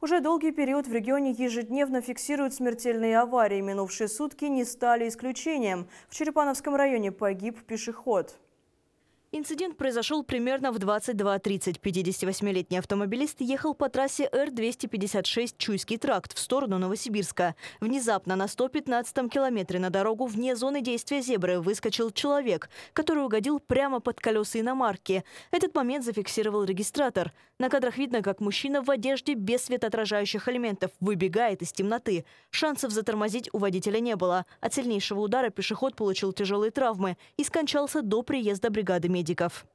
Уже долгий период в регионе ежедневно фиксируют смертельные аварии. Минувшие сутки не стали исключением. В Черепановском районе погиб пешеход. Инцидент произошел примерно в 22.30. 58-летний автомобилист ехал по трассе Р-256 Чуйский тракт в сторону Новосибирска. Внезапно на 115-м километре на дорогу вне зоны действия зебры выскочил человек, который угодил прямо под колеса иномарки. Этот момент зафиксировал регистратор. На кадрах видно, как мужчина в одежде без светоотражающих элементов выбегает из темноты. Шансов затормозить у водителя не было. От сильнейшего удара пешеход получил тяжелые травмы и скончался до приезда бригады медиков.